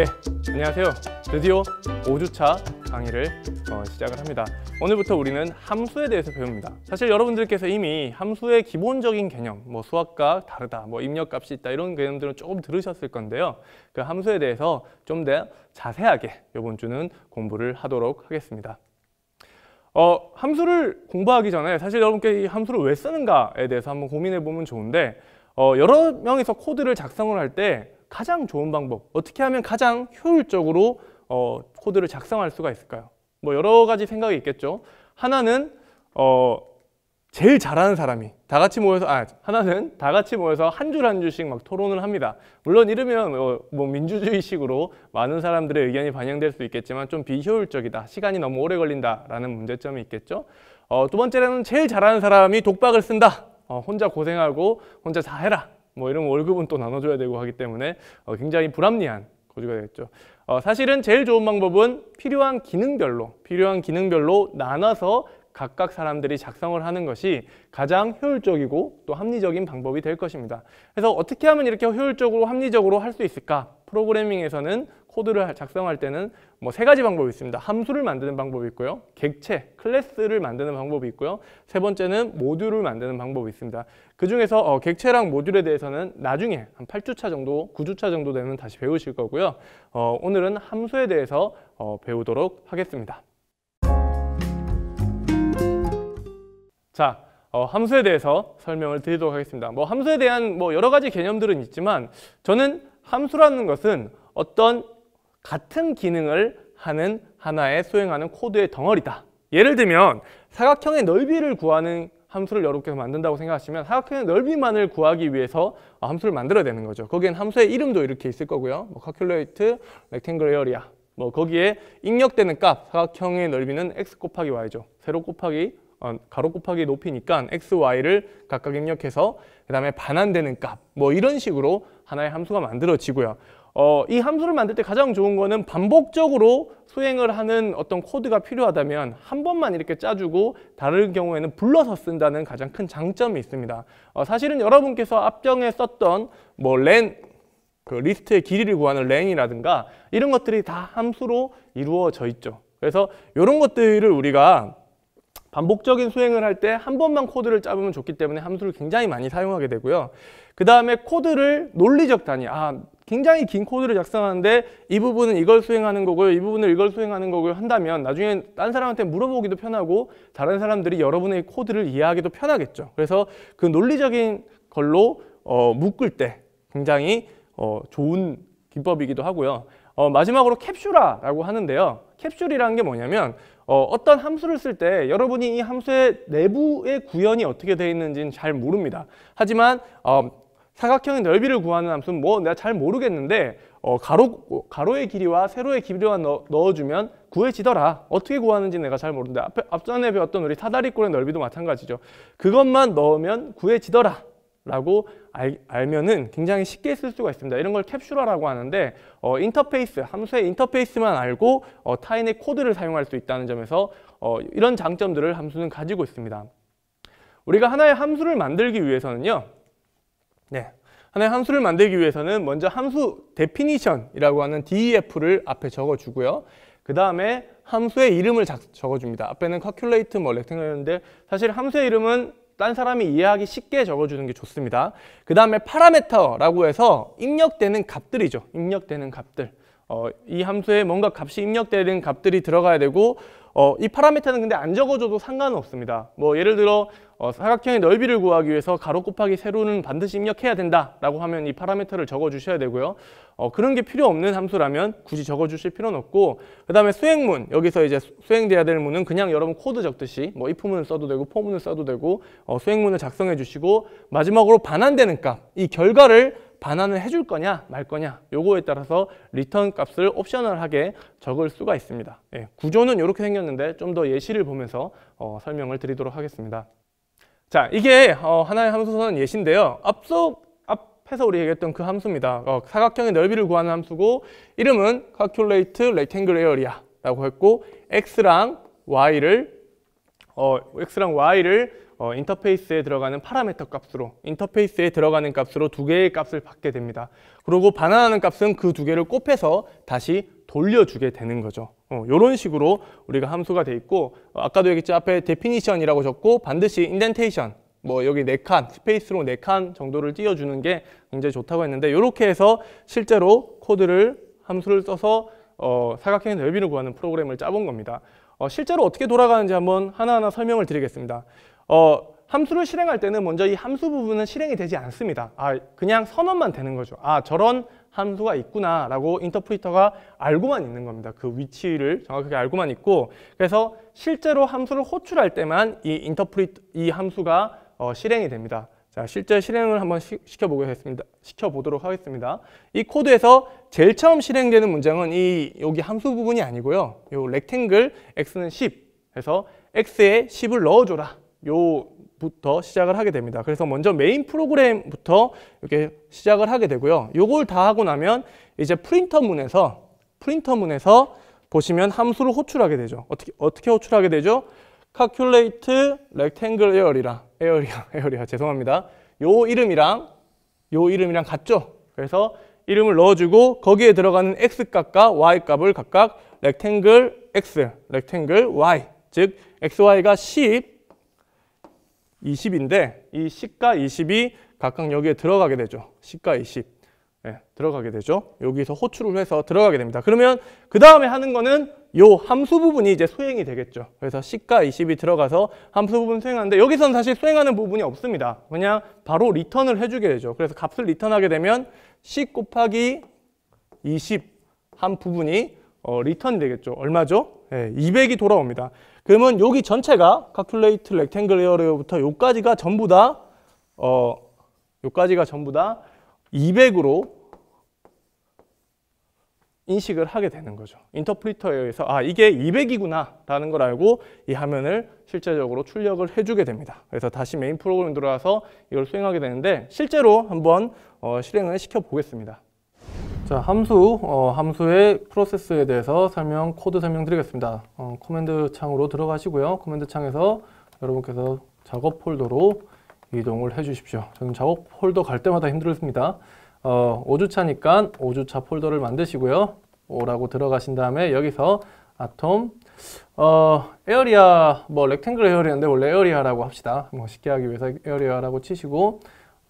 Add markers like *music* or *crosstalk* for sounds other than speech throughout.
예, 안녕하세요. 드디어 5주차 강의를 어, 시작을 합니다. 오늘부터 우리는 함수에 대해서 배웁니다. 사실 여러분들께서 이미 함수의 기본적인 개념, 뭐 수학과 다르다, 뭐 입력값이 있다 이런 개념들은 조금 들으셨을 건데요. 그 함수에 대해서 좀 더 자세하게 이번 주는 공부를 하도록 하겠습니다. 어, 함수를 공부하기 전에 사실 여러분께 이 함수를 왜 쓰는가에 대해서 한번 고민해 보면 좋은데 어, 여러 명이서 코드를 작성을 할때 가장 좋은 방법, 어떻게 하면 가장 효율적으로 어, 코드를 작성할 수가 있을까요? 뭐 여러 가지 생각이 있겠죠. 하나는 어, 제일 잘하는 사람이 다 같이 모여서 아 하나는 다 같이 모여서 한 줄 한 줄씩 막 토론을 합니다. 물론 이러면 어, 뭐 민주주의식으로 많은 사람들의 의견이 반영될 수 있겠지만 좀 비효율적이다. 시간이 너무 오래 걸린다라는 문제점이 있겠죠. 어, 두번째는 제일 잘하는 사람이 독박을 쓴다. 어, 혼자 고생하고 혼자 다 해라. 뭐 이런 월급은 또 나눠줘야 되고 하기 때문에 어, 굉장히 불합리한 거주가 되겠죠. 어, 사실은 제일 좋은 방법은 필요한 기능별로 필요한 기능별로 나눠서 각각 사람들이 작성을 하는 것이 가장 효율적이고 또 합리적인 방법이 될 것입니다. 그래서 어떻게 하면 이렇게 효율적으로 합리적으로 할 수 있을까? 프로그래밍에서는 코드를 작성할 때는 뭐 세 가지 방법이 있습니다. 함수를 만드는 방법이 있고요. 객체, 클래스를 만드는 방법이 있고요. 세 번째는 모듈을 만드는 방법이 있습니다. 그중에서 어, 객체랑 모듈에 대해서는 나중에 한 8주차 정도, 9주차 정도 되면 다시 배우실 거고요. 어, 오늘은 함수에 대해서 어, 배우도록 하겠습니다. 자, 어, 함수에 대해서 설명을 드리도록 하겠습니다. 뭐 함수에 대한 뭐 여러 가지 개념들은 있지만 저는 함수라는 것은 어떤 같은 기능을 하는 하나의 수행하는 코드의 덩어리다. 예를 들면 사각형의 넓이를 구하는 함수를 여러 개 만든다고 생각하시면 사각형의 넓이만을 구하기 위해서 함수를 만들어야 되는 거죠. 거기엔 함수의 이름도 이렇게 있을 거고요. 뭐 calculate rectangle area 뭐 거기에 입력되는 값 사각형의 넓이는 x 곱하기 y죠. 세로 곱하기 어, 가로 곱하기 높이니까 x, y를 각각 입력해서 그 다음에 반환되는 값 뭐 이런 식으로 하나의 함수가 만들어지고요. 어, 이 함수를 만들 때 가장 좋은 거는 반복적으로 수행을 하는 어떤 코드가 필요하다면 한 번만 이렇게 짜주고 다른 경우에는 불러서 쓴다는 가장 큰 장점이 있습니다. 어, 사실은 여러분께서 앞정에 썼던 뭐 len, 그 리스트의 길이를 구하는 len이라든가 이런 것들이 다 함수로 이루어져 있죠. 그래서 이런 것들을 우리가 반복적인 수행을 할 때 한 번만 코드를 짜보면 좋기 때문에 함수를 굉장히 많이 사용하게 되고요. 그 다음에 코드를 논리적 단위, 아 굉장히 긴 코드를 작성하는데 이 부분은 이걸 수행하는 거고요. 이 부분을 이걸 수행하는 거고요. 한다면 나중에 딴 사람한테 물어보기도 편하고 다른 사람들이 여러분의 코드를 이해하기도 편하겠죠. 그래서 그 논리적인 걸로 어, 묶을 때 굉장히 어, 좋은 기법이기도 하고요. 어, 마지막으로 캡슐화라고 하는데요. 캡슐이라는 게 뭐냐면 어, 어떤 함수를 쓸 때 여러분이 이 함수의 내부의 구현이 어떻게 되어 있는지는 잘 모릅니다. 하지만 어, 사각형의 넓이를 구하는 함수는 뭐 내가 잘 모르겠는데 어, 가로, 가로의 길이와 세로의 길이만 넣, 어주면 구해지더라. 어떻게 구하는지 내가 잘 모르는데 앞에, 앞전에 배웠던 우리 사다리꼴의 넓이도 마찬가지죠. 그것만 넣으면 구해지더라. 라고 알, 알면은 굉장히 쉽게 쓸 수가 있습니다. 이런 걸 캡슐화라고 하는데 어, 인터페이스, 함수의 인터페이스만 알고 어, 타인의 코드를 사용할 수 있다는 점에서 어, 이런 장점들을 함수는 가지고 있습니다. 우리가 하나의 함수를 만들기 위해서는요. 네. 하나의 함수를 만들기 위해서는 먼저 함수 데피니션이라고 하는 DEF를 앞에 적어주고요. 그 다음에 함수의 이름을 적어줍니다. 앞에는 calculate 뭐 렉탱글이었는데 사실 함수의 이름은 딴 사람이 이해하기 쉽게 적어주는 게 좋습니다. 그 다음에 파라메터라고 해서 입력되는 값들이죠. 입력되는 값들. 어, 이 함수에 뭔가 값이 입력되는 값들이 들어가야 되고 어, 이 파라미터는 근데 안 적어줘도 상관 없습니다. 뭐 예를 들어 어, 사각형의 넓이를 구하기 위해서 가로 곱하기 세로는 반드시 입력해야 된다라고 하면 이 파라미터를 적어주셔야 되고요. 어, 그런 게 필요 없는 함수라면 굳이 적어주실 필요는 없고 그 다음에 수행문 여기서 이제 수행돼야 될 문은 그냥 여러분 코드 적듯이 뭐 if문을 써도 되고 for문을 써도 되고 어, 수행문을 작성해 주시고 마지막으로 반환되는 값 이 결과를 반환을 해줄 거냐 말 거냐 요거에 따라서 리턴 값을 옵셔널하게 적을 수가 있습니다. 예, 구조는 이렇게 생겼는데 좀 더 예시를 보면서 어, 설명을 드리도록 하겠습니다. 자 이게 어, 하나의 함수선 예시인데요. 앞서 앞에서 우리 얘기했던 그 함수입니다. 어, 사각형의 넓이를 구하는 함수고 이름은 calculate rectangle area라고 했고 x랑 y를 어, x랑 y를 어, 인터페이스에 들어가는 파라메터 값으로 인터페이스에 들어가는 값으로 두 개의 값을 받게 됩니다. 그리고 반환하는 값은 그 두 개를 곱해서 다시 돌려주게 되는 거죠. 이런 어, 식으로 우리가 함수가 돼 있고 어, 아까도 얘기했죠. 앞에 데피니션이라고 적고 반드시 인덴테이션 뭐 여기 네 칸 스페이스로 네 칸 정도를 띄워주는 게 굉장히 좋다고 했는데 이렇게 해서 실제로 코드를 함수를 써서 어, 사각형의 넓이를 구하는 프로그램을 짜본 겁니다. 어, 실제로 어떻게 돌아가는지 한번 하나하나 설명을 드리겠습니다. 어, 함수를 실행할 때는 먼저 이 함수 부분은 실행이 되지 않습니다. 아, 그냥 선언만 되는 거죠. 아, 저런 함수가 있구나라고 인터프리터가 알고만 있는 겁니다. 그 위치를 정확하게 알고만 있고 그래서 실제로 함수를 호출할 때만 이 인터프리터 이 함수가 어, 실행이 됩니다. 자, 실제 실행을 한번 시, 켜보겠습니다 시켜보도록 하겠습니다. 이 코드에서 제일 처음 실행되는 문장은 이 여기 함수 부분이 아니고요. 이 렉탱글 x는 10 해서 x에 10을 넣어줘라. 요부터 시작을 하게 됩니다. 그래서 먼저 메인 프로그램부터 이렇게 시작을 하게 되고요. 요걸 다 하고 나면 이제 프린터 문에서 프린터 문에서 보시면 함수를 호출하게 되죠. 어떻게 어떻게 호출하게 되죠? calculate rectangle area라 area라 *laughs* area라 죄송합니다. 요 이름이랑 요 이름이랑 같죠. 그래서 이름을 넣어주고 거기에 들어가는 x값과 y값을 각각 rectangle x, rectangle y 즉 xy가 10, 20인데 이 시가 20이 각각 여기에 들어가게 되죠. 시가 20 네, 들어가게 되죠. 여기서 호출을 해서 들어가게 됩니다. 그러면 그 다음에 하는 거는 요 함수 부분이 이제 수행이 되겠죠. 그래서 시가 20이 들어가서 함수 부분 수행하는데 여기서는 사실 수행하는 부분이 없습니다. 그냥 바로 리턴을 해주게 되죠. 그래서 값을 리턴하게 되면 시 곱하기 20 한 부분이 어, 리턴이 되겠죠. 얼마죠? 네, 예, 200이 돌아옵니다. 그러면 여기 전체가 calculate rectangle area부터 여기까지가 전부 다 어, 여기까지가 전부 다 200으로 인식을 하게 되는 거죠. 인터프리터에 의해서 아 이게 200이구나 라는 걸 알고 이 화면을 실제적으로 출력을 해주게 됩니다. 그래서 다시 메인 프로그램 들어와서 이걸 수행하게 되는데 실제로 한번 어, 실행을 시켜보겠습니다. 자, 함수, 어, 함수의 프로세스에 대해서 설명, 코드 설명드리겠습니다. 어, 커맨드 창으로 들어가시고요. 커맨드 창에서 여러분께서 작업 폴더로 이동을 해주십시오. 저는 작업 폴더 갈 때마다 힘들습니다. 었 어, 5주차니까 5주차 폴더를 만드시고요. 오라고 들어가신 다음에 여기서 아톰, 어, 에어리아, 뭐 렉탱글 에어리아인데 원래 에어리아라고 합시다. 뭐 쉽게 하기 위해서 에어리아라고 치시고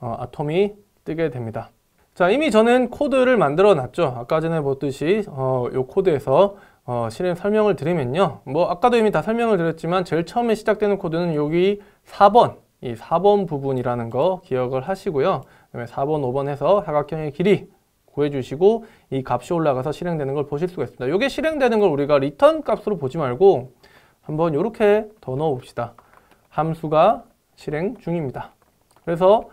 어, 아톰이 뜨게 됩니다. 자 이미 저는 코드를 만들어 놨죠 아까 전에 보듯이 어, 요 코드에서 어, 실행 설명을 드리면요 뭐 아까도 이미 다 설명을 드렸지만 제일 처음에 시작되는 코드는 여기 4번 이 4번 부분이라는 거 기억을 하시고요 그다음에 4번 5번 해서 사각형의 길이 구해주시고 이 값이 올라가서 실행되는 걸 보실 수가 있습니다 이게 실행되는 걸 우리가 리턴 값으로 보지 말고 한번 이렇게 더 넣어 봅시다 함수가 실행 중입니다 그래서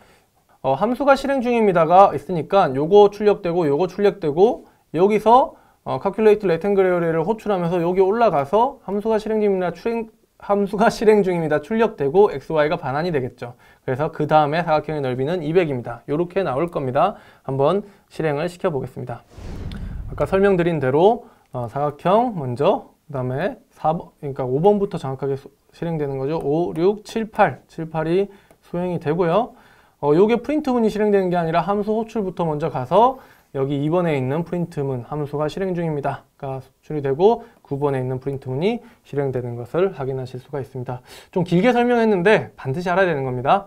어, 함수가 실행 중입니다가 있으니까 요거 출력되고 요거 출력되고 여기서 어, calculate rectangle를 호출하면서 여기 올라가서 함수가 실행 중입니다 출행, 함수가 *laughs* 실행 중입니다 출력되고 xy가 반환이 되겠죠 그래서 그 다음에 사각형의 넓이는 200입니다 이렇게 나올 겁니다 한번 실행을 시켜 보겠습니다 아까 설명드린 대로 어, 사각형 먼저 그 다음에 4번 그러니까 5번부터 정확하게 소, 실행되는 거죠 5, 6, 7, 8 7, 8이 수행이 되고요 어, 요게 프린트문이 실행되는 게 아니라 함수 호출부터 먼저 가서 여기 2번에 있는 프린트문 함수가 실행 중입니다. 가 수출이 되고 9번에 있는 프린트문이 실행되는 것을 확인하실 수가 있습니다. 좀 길게 설명했는데 반드시 알아야 되는 겁니다.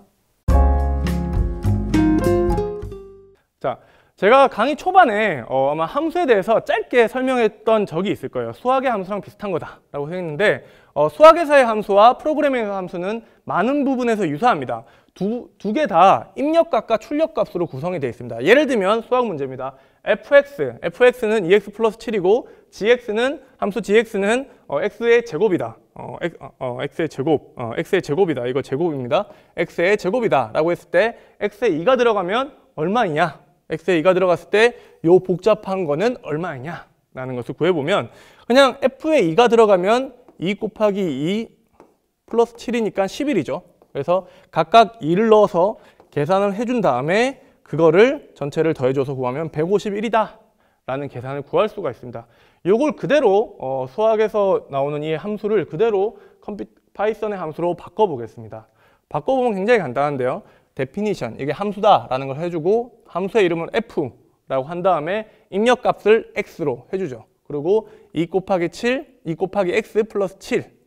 자, 제가 강의 초반에 어, 아마 함수에 대해서 짧게 설명했던 적이 있을 거예요. 수학의 함수랑 비슷한 거다라고 했는데 어, 수학에서의 함수와 프로그래밍의 함수는 많은 부분에서 유사합니다. 두개다 입력값과 출력값으로 구성이 되어 있습니다. 예를 들면 수학 문제입니다. fx, fx는 2x e 플러스 7이고 gx는 함수 gx는 어, x의 제곱이다. 어, x, 어, 어, x의 제곱, 어, x의 제곱이다. 이거 제곱입니다. x의 제곱이다 라고 했을 때 x에 2가 들어가면 얼마이냐? x에 2가 들어갔을 때요 복잡한 거는 얼마이냐? 라는 것을 구해보면 그냥 f에 2가 들어가면 2 e 곱하기 2 e 플러스 7이니까 11이죠. 그래서 각각 2를 넣어서 계산을 해준 다음에 그거를 전체를 더해줘서 구하면 151이다 라는 계산을 구할 수가 있습니다. 이걸 그대로 어, 수학에서 나오는 이 함수를 그대로 컴퓨, 파이썬의 함수로 바꿔보겠습니다. 바꿔보면 굉장히 간단한데요. definition, 이게 함수다라는 걸 해주고 함수의 이름을 f라고 한 다음에 입력값을 x로 해주죠. 그리고 2 e 곱하기 7, 2 e 곱하기 x 플러스 7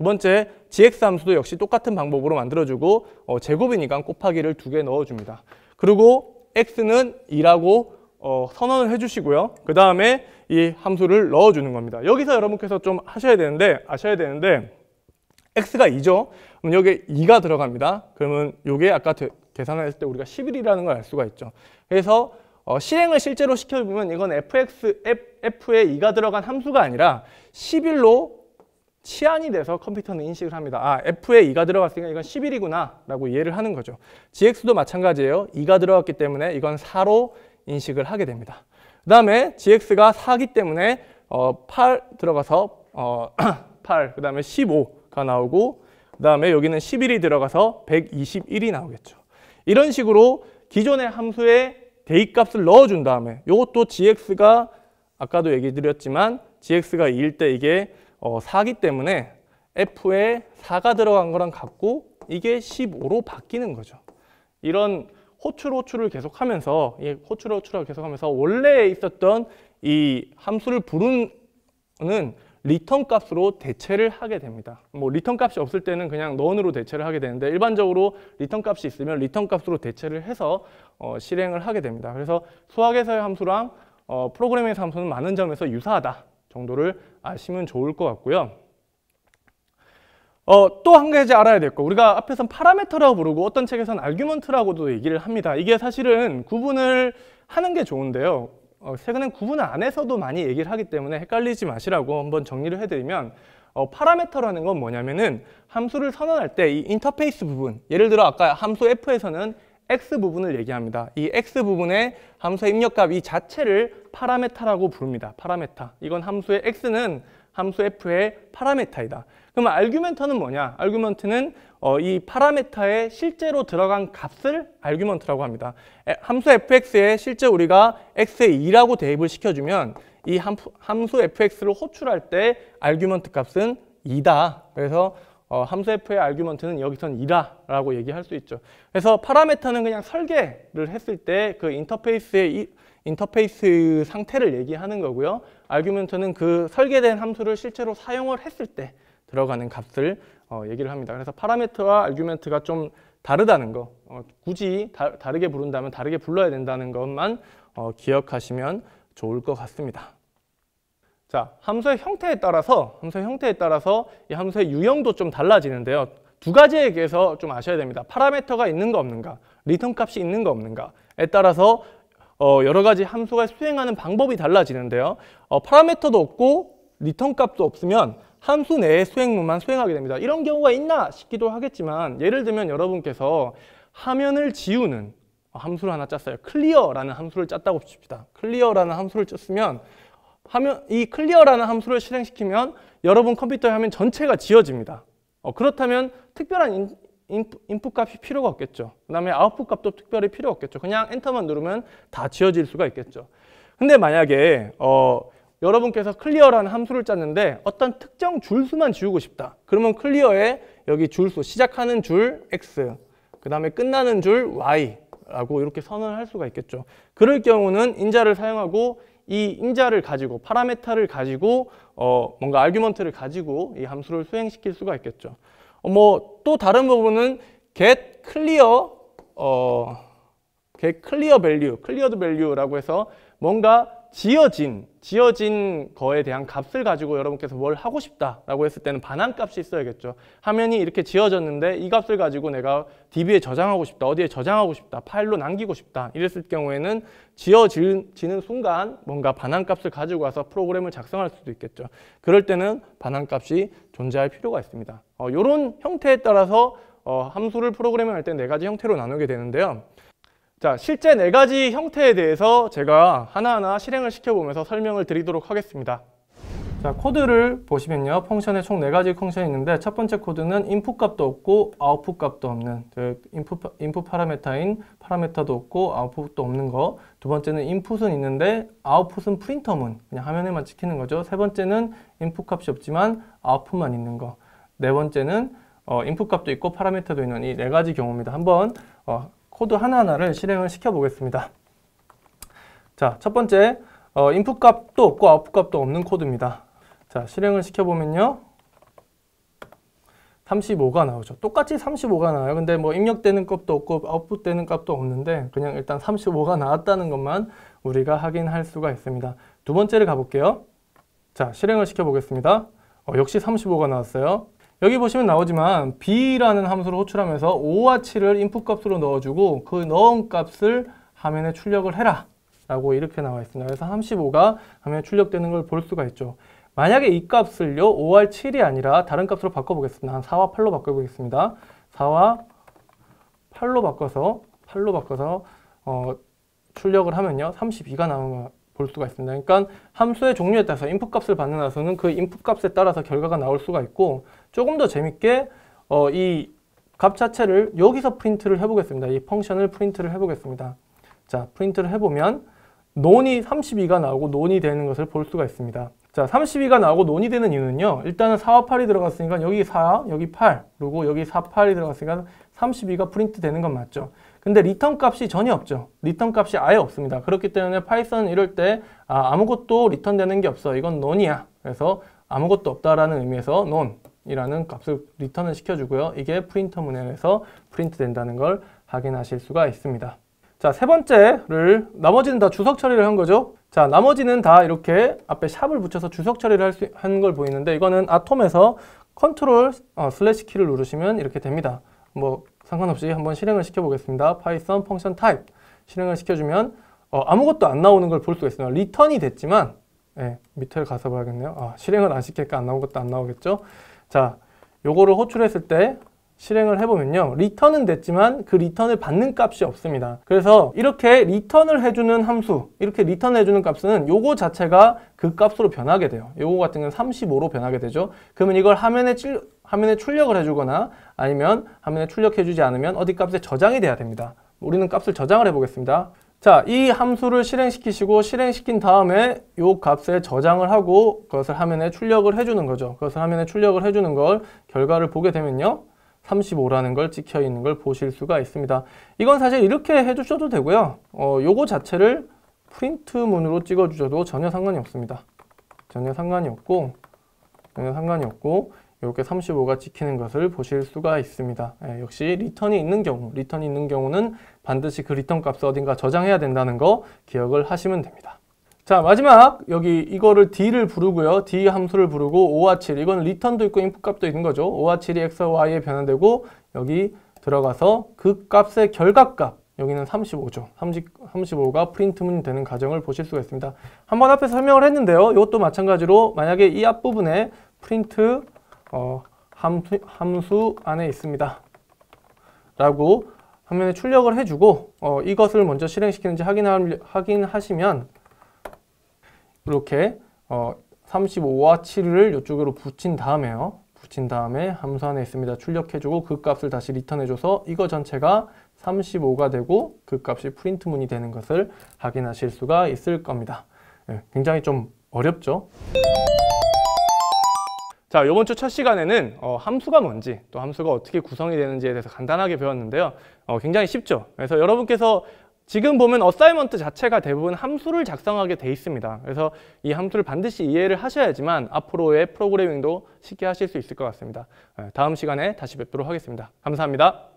두 번째, GX 함수도 역시 똑같은 방법으로 만들어주고 어, 제곱이니까 곱하기를 두 개 넣어줍니다. 그리고 X는 2라고 어, 선언을 해주시고요. 그 다음에 이 함수를 넣어주는 겁니다. 여기서 여러분께서 좀 하셔야 되는데, 아셔야 되는데 X가 2죠? 그럼 여기에 2가 들어갑니다. 그러면 이게 아까 되, 계산했을 때 우리가 11이라는 걸 알 수가 있죠. 그래서 어, 실행을 실제로 시켜보면 이건 fx, f, f에 2가 들어간 함수가 아니라 11로 치안이 돼서 컴퓨터는 인식을 합니다. 아, F에 2가 들어갔으니까 이건 11이구나 라고 이해를 하는 거죠. GX도 마찬가지예요. 2가 들어갔기 때문에 이건 4로 인식을 하게 됩니다. 그 다음에 GX가 4기 때문에 어, 8 들어가서 어, 8, 그 다음에 15가 나오고 그 다음에 여기는 11이 들어가서 121이 나오겠죠. 이런 식으로 기존의 함수에 대입값을 넣어준 다음에 이것도 GX가 아까도 얘기 드렸지만 GX가 2일 때 이게 어, 4기 때문에 F에 4가 들어간 거랑 같고 이게 15로 바뀌는 거죠. 이런 호출 호출을 계속하면서 이 호출 호출을 계속하면서 원래 있었던 이 함수를 부르는 리턴 값으로 대체를 하게 됩니다. 뭐 리턴 값이 없을 때는 그냥 넌으로 대체를 하게 되는데 일반적으로 리턴 값이 있으면 리턴 값으로 대체를 해서 어, 실행을 하게 됩니다. 그래서 수학에서의 함수랑 어, 프로그래밍에서 함수는 많은 점에서 유사하다. 정도를 아시면 좋을 것 같고요. 어, 또 한 가지 알아야 될 거. 우리가 앞에선 파라메터라고 부르고 어떤 책에선 알규먼트라고도 얘기를 합니다. 이게 사실은 구분을 하는 게 좋은데요. 어, 최근엔 구분 안에서도 많이 얘기를 하기 때문에 헷갈리지 마시라고 한번 정리를 해드리면 어, 파라메터라는 건 뭐냐면은 함수를 선언할 때 이 인터페이스 부분 예를 들어 아까 함수 f에서는 x 부분을 얘기합니다. 이 x 부분의 함수의 입력값 이 자체를 파라메타라고 부릅니다. 파라메타. 이건 함수의 x는 함수 f의 파라메타이다. 그러면 알규멘터는 뭐냐? 알규멘트는 어, 이 파라메타에 실제로 들어간 값을 알규먼트라고 합니다. 함수 fx에 실제 우리가 x의 2라고 대입을 시켜주면 이 함수, 함수 fx를 호출할 때 알규먼트 값은 2다. 그래서 어, 함수 f의 알규먼트는 여기선 2다라고 얘기할 수 있죠. 그래서 파라메터는 그냥 설계를 했을 때 그 인터페이스의 이, 인터페이스 상태를 얘기하는 거고요. 알규먼트는 그 설계된 함수를 실제로 사용을 했을 때 들어가는 값을 어, 얘기를 합니다. 그래서 파라메터와 알규먼트가 좀 다르다는 거, 어, 굳이 다, 르게 부른다면 다르게 불러야 된다는 것만 어, 기억하시면 좋을 것 같습니다. 자, 함수의 형태에 따라서 함수의 형태에 따라서 이 함수의 유형도 좀 달라지는데요. 두 가지에 대해서 좀 아셔야 됩니다. 파라메터가 있는가 없는가, 리턴 값이 있는가 없는가에 따라서 어, 여러 가지 함수가 수행하는 방법이 달라지는데요. 어, 파라메터도 없고 리턴 값도 없으면 함수 내에 수행문만 수행하게 됩니다. 이런 경우가 있나 싶기도 하겠지만 예를 들면 여러분께서 화면을 지우는 어, 함수를 하나 짰어요. 클리어라는 함수를 짰다고 칩시다. 클리어라는 함수를 짰으면 화면 이 클리어라는 함수를 실행시키면 여러분 컴퓨터의 화면 전체가 지워집니다. 어, 그렇다면 특별한 인, 인프, 인풋 값이 필요가 없겠죠. 그 다음에 아웃풋 값도 특별히 필요 없겠죠. 그냥 엔터만 누르면 다 지워질 수가 있겠죠. 근데 만약에 어, 여러분께서 클리어라는 함수를 짰는데 어떤 특정 줄수만 지우고 싶다. 그러면 클리어에 여기 줄수 시작하는 줄 x 그 다음에 끝나는 줄 y라고 이렇게 선언할 을 수가 있겠죠. 그럴 경우는 인자를 사용하고 이 인자를 가지고 파라메타를 가지고 어 뭔가 알규먼트를 가지고 이 함수를 수행시킬 수가 있겠죠. 어 뭐또 다른 부분은 get clear 어 get clear value, cleared value라고 해서 뭔가 지어진 지어진 거에 대한 값을 가지고 여러분께서 뭘 하고 싶다라고 했을 때는 반환값이 있어야겠죠. 화면이 이렇게 지어졌는데 이 값을 가지고 내가 DB에 저장하고 싶다, 어디에 저장하고 싶다, 파일로 남기고 싶다 이랬을 경우에는 지어지는 순간 뭔가 반환값을 가지고 와서 프로그램을 작성할 수도 있겠죠. 그럴 때는 반환값이 존재할 필요가 있습니다. 어, 이런 형태에 따라서 어, 함수를 프로그래밍할 때 네 가지 형태로 나누게 되는데요. 자, 실제 네 가지 형태에 대해서 제가 하나하나 실행을 시켜보면서 설명을 드리도록 하겠습니다. 자, 코드를 보시면요. 펑션에 총 네 가지 펑션이 있는데 첫 번째 코드는 인풋 값도 없고 아웃풋 값도 없는 즉 인풋 인풋 파라메타인 파라메타도 없고 아웃풋도 없는 거. 두 번째는 인풋은 있는데 아웃풋은 프린터문 그냥 화면에만 찍히는 거죠. 세 번째는 인풋 값이 없지만 아웃풋만 있는 거. 네 번째는 어, 인풋 값도 있고 파라메타도 있는 이 네 가지 경우입니다. 한번 어, 코드 하나하나를 실행을 시켜보겠습니다. 자, 첫 번째 어, 인풋 값도 없고 아웃풋 값도 없는 코드입니다. 자, 실행을 시켜보면요. 35가 나오죠. 똑같이 35가 나와요. 근데 뭐 입력되는 값도 없고 아웃풋되는 값도 없는데 그냥 일단 35가 나왔다는 것만 우리가 확인할 수가 있습니다. 두 번째를 가볼게요. 자, 실행을 시켜보겠습니다. 어, 역시 35가 나왔어요. 여기 보시면 나오지만 b라는 함수를 호출하면서 5와 7을 인풋 값으로 넣어주고 그 넣은 값을 화면에 출력을 해라 라고 이렇게 나와 있습니다. 그래서 35가 화면에 출력되는 걸 볼 수가 있죠. 만약에 이 값을요 5와 7이 아니라 다른 값으로 바꿔보겠습니다. 한 4와 8로 바꿔보겠습니다. 4와 8로 바꿔서 8로 바꿔서 어, 출력을 하면요 32가 나오는 볼 수가 있습니다. 그러니까 함수의 종류에 따라서 인풋 값을 받는 함수는 그 인풋 값에 따라서 결과가 나올 수가 있고 조금 더 재밌게 어, 이 값 자체를 여기서 프린트를 해보겠습니다. 이 펑션을 프린트를 해보겠습니다. 자, 프린트를 해보면 논이 32가 나오고 논이 되는 것을 볼 수가 있습니다. 자, 32가 나오고 논이 되는 이유는요. 일단은 4와 8이 들어갔으니까 여기 4, 여기 8, 그리고 여기 4, 8이 들어갔으니까 32가 프린트 되는 건 맞죠. 근데 리턴 값이 전혀 없죠. 리턴 값이 아예 없습니다. 그렇기 때문에 파이썬 이럴 때 아, 아무것도 리턴 되는 게 없어. 이건 논이야. 그래서 아무것도 없다라는 의미에서 논 이라는 값을 리턴을 시켜주고요. 이게 프린터 문해에서 프린트 된다는 걸 확인하실 수가 있습니다. 자, 세 번째를 나머지는 다 주석 처리를 한 거죠. 자, 나머지는 다 이렇게 앞에 샵을 붙여서 주석 처리를 할수한걸 보이는데 이거는 아톰에서 컨트롤 어, 슬래시 키를 누르시면 이렇게 됩니다. 뭐 상관없이 한번 실행을 시켜보겠습니다. 파이썬 펑션 타입 실행을 시켜주면 어, 아무것도 안 나오는 걸 볼 수가 있습니다 리턴이 됐지만 예, 밑에 가서 봐야겠네요. 아, 실행을 안 시킬까 안 나온 것도 안 나오겠죠. 자, 요거를 호출했을 때 실행을 해보면요. 리턴은 됐지만 그 리턴을 받는 값이 없습니다. 그래서 이렇게 리턴을 해주는 함수, 이렇게 리턴 해주는 값은 요거 자체가 그 값으로 변하게 돼요. 요거 같은 경우는 35로 변하게 되죠. 그러면 이걸 화면에, 찔, 화면에 출력을 해주거나 아니면 화면에 출력해주지 않으면 어디 값에 저장이 돼야 됩니다. 우리는 값을 저장을 해보겠습니다. 자, 이 함수를 실행시키시고 실행시킨 다음에 이 값에 저장을 하고 그것을 화면에 출력을 해주는 거죠. 그것을 화면에 출력을 해주는 걸 결과를 보게 되면요. 35라는 걸 찍혀 있는 걸 보실 수가 있습니다. 이건 사실 이렇게 해주셔도 되고요. 어, 요거 자체를 프린트 문으로 찍어주셔도 전혀 상관이 없습니다. 전혀 상관이 없고 전혀 상관이 없고 이렇게 35가 찍히는 것을 보실 수가 있습니다. 예, 역시 리턴이 있는 경우, 리턴이 있는 경우는 반드시 그 리턴 값을 어딘가 저장해야 된다는 거 기억을 하시면 됩니다. 자 마지막 여기 이거를 d를 부르고요. d 함수를 부르고 5와 7 이건 리턴도 있고 인풋 값도 있는 거죠. 5와 7이 x와 y에 변환되고 여기 들어가서 그 값의 결과값 여기는 35죠. 30, 35가 프린트문 이 되는 과정을 보실 수가 있습니다. 한번 앞에 설명을 했는데요. 이것도 마찬가지로 만약에 이 앞부분에 프린트 어, 함수, 함수 안에 있습니다. 라고 화면에 출력을 해주고 어, 이것을 먼저 실행시키는지 확인하, 확인하시면 이렇게 어, 35와 7을 이쪽으로 붙인 다음에요. 붙인 다음에 함수 안에 있습니다. 출력해주고 그 값을 다시 리턴해줘서 이거 전체가 35가 되고 그 값이 프린트문이 되는 것을 확인하실 수가 있을 겁니다. 네, 굉장히 좀 어렵죠? 자, 이번 주 첫 시간에는 어, 함수가 뭔지 또 함수가 어떻게 구성이 되는지에 대해서 간단하게 배웠는데요. 어, 굉장히 쉽죠. 그래서 여러분께서 지금 보면 어사이먼트 자체가 대부분 함수를 작성하게 돼 있습니다. 그래서 이 함수를 반드시 이해를 하셔야지만 앞으로의 프로그래밍도 쉽게 하실 수 있을 것 같습니다. 네, 다음 시간에 다시 뵙도록 하겠습니다. 감사합니다.